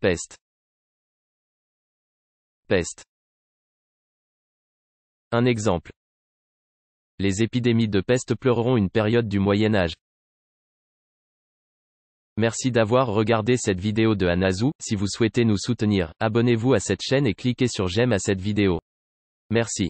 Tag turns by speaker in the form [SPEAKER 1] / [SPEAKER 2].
[SPEAKER 1] Peste. Peste.
[SPEAKER 2] Un exemple. Les épidémies de peste pleureront une période du Moyen Âge. Merci d'avoir regardé cette vidéo de Anazou, si vous souhaitez nous soutenir, abonnez-vous à cette chaîne et cliquez sur j'aime à cette vidéo. Merci.